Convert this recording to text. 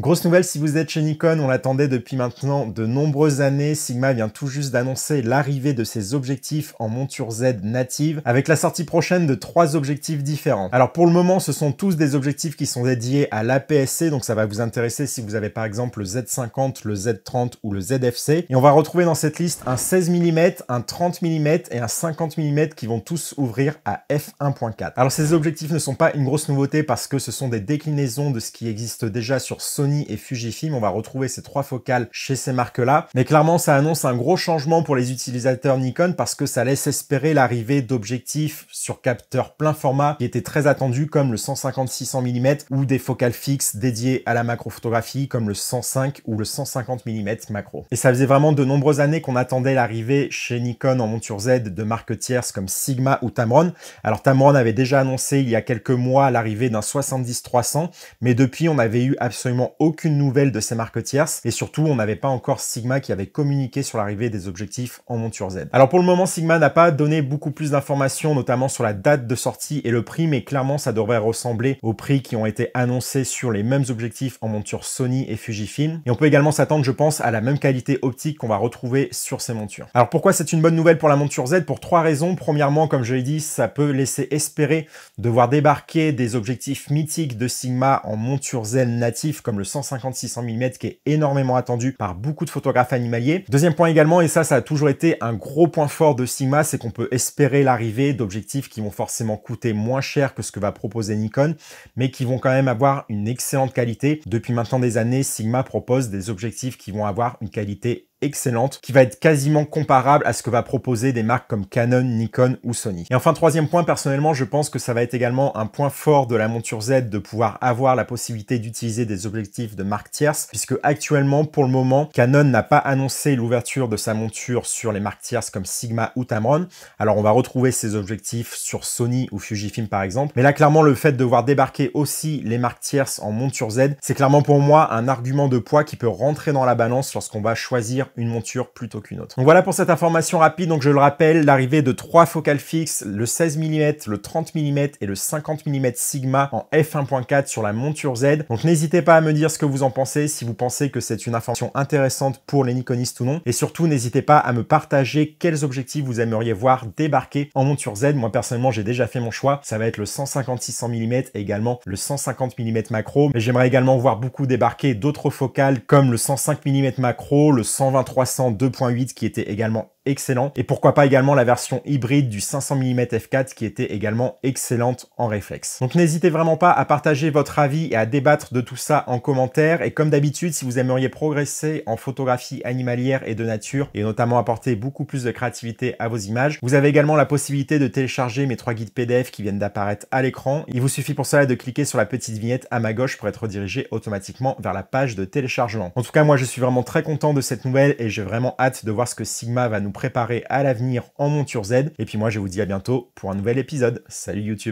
Grosse nouvelle si vous êtes chez Nikon, on l'attendait depuis maintenant de nombreuses années. Sigma vient tout juste d'annoncer l'arrivée de ses objectifs en monture Z native avec la sortie prochaine de trois objectifs différents. Alors pour le moment, ce sont tous des objectifs qui sont dédiés à l'APS-C, donc ça va vous intéresser si vous avez par exemple le Z50, le Z30 ou le ZFC. Et on va retrouver dans cette liste un 16 mm, un 30 mm et un 50 mm qui vont tous ouvrir à f1.4. Alors ces objectifs ne sont pas une grosse nouveauté parce que ce sont des déclinaisons de ce qui existe déjà sur Sony et Fujifilm. On va retrouver ces trois focales chez ces marques-là. Mais clairement, ça annonce un gros changement pour les utilisateurs Nikon parce que ça laisse espérer l'arrivée d'objectifs sur capteurs plein format qui étaient très attendus comme le 150-600 mm ou des focales fixes dédiées à la macrophotographie comme le 105 ou le 150 mm macro. Et ça faisait vraiment de nombreuses années qu'on attendait l'arrivée chez Nikon en monture Z de marques tierces comme Sigma ou Tamron. Alors Tamron avait déjà annoncé il y a quelques mois l'arrivée d'un 70-300, mais depuis on avait eu absolument aucune nouvelle de ces marques tierces et surtout on n'avait pas encore Sigma qui avait communiqué sur l'arrivée des objectifs en monture Z. Alors pour le moment Sigma n'a pas donné beaucoup plus d'informations notamment sur la date de sortie et le prix mais clairement ça devrait ressembler aux prix qui ont été annoncés sur les mêmes objectifs en monture Sony et Fujifilm et on peut également s'attendre je pense à la même qualité optique qu'on va retrouver sur ces montures. Alors pourquoi c'est une bonne nouvelle pour la monture Z Pour trois raisons. Premièrement comme je l'ai dit ça peut laisser espérer de voir débarquer des objectifs mythiques de Sigma en monture Z natif comme le 150-600 mm qui est énormément attendu par beaucoup de photographes animaliers. Deuxième point également, et ça, ça a toujours été un gros point fort de Sigma, c'est qu'on peut espérer l'arrivée d'objectifs qui vont forcément coûter moins cher que ce que va proposer Nikon, mais qui vont quand même avoir une excellente qualité. Depuis maintenant des années, Sigma propose des objectifs qui vont avoir une qualité excellente qui va être quasiment comparable à ce que va proposer des marques comme Canon, Nikon ou Sony. Et enfin, troisième point, personnellement, je pense que ça va être également un point fort de la monture Z de pouvoir avoir la possibilité d'utiliser des objectifs de marque tierce, puisque actuellement, pour le moment, Canon n'a pas annoncé l'ouverture de sa monture sur les marques tierces comme Sigma ou Tamron. Alors, on va retrouver ces objectifs sur Sony ou Fujifilm par exemple. Mais là, clairement, le fait de voir débarquer aussi les marques tierces en monture Z, c'est clairement pour moi un argument de poids qui peut rentrer dans la balance lorsqu'on va choisir une monture plutôt qu'une autre. Donc voilà pour cette information rapide. Donc je le rappelle, l'arrivée de trois focales fixes, le 16 mm, le 30 mm et le 50 mm Sigma en f1.4 sur la monture Z. Donc n'hésitez pas à me dire ce que vous en pensez, si vous pensez que c'est une information intéressante pour les Nikonistes ou non. Et surtout, n'hésitez pas à me partager quels objectifs vous aimeriez voir débarquer en monture Z. Moi personnellement, j'ai déjà fait mon choix. Ça va être le 150-600 mm et également le 150 mm macro. Mais j'aimerais également voir beaucoup débarquer d'autres focales comme le 105 mm macro, le 120 300, 2.8 qui était également excellent. Et pourquoi pas également la version hybride du 500 mm f4 qui était également excellente en réflexe. Donc n'hésitez vraiment pas à partager votre avis et à débattre de tout ça en commentaire. Et comme d'habitude, si vous aimeriez progresser en photographie animalière et de nature, et notamment apporter beaucoup plus de créativité à vos images, vous avez également la possibilité de télécharger mes trois guides PDF qui viennent d'apparaître à l'écran. Il vous suffit pour cela de cliquer sur la petite vignette à ma gauche pour être dirigé automatiquement vers la page de téléchargement. En tout cas, moi je suis vraiment très content de cette nouvelle et j'ai vraiment hâte de voir ce que Sigma va nous préparer à l'avenir en monture Z. Et puis moi, je vous dis à bientôt pour un nouvel épisode. Salut YouTube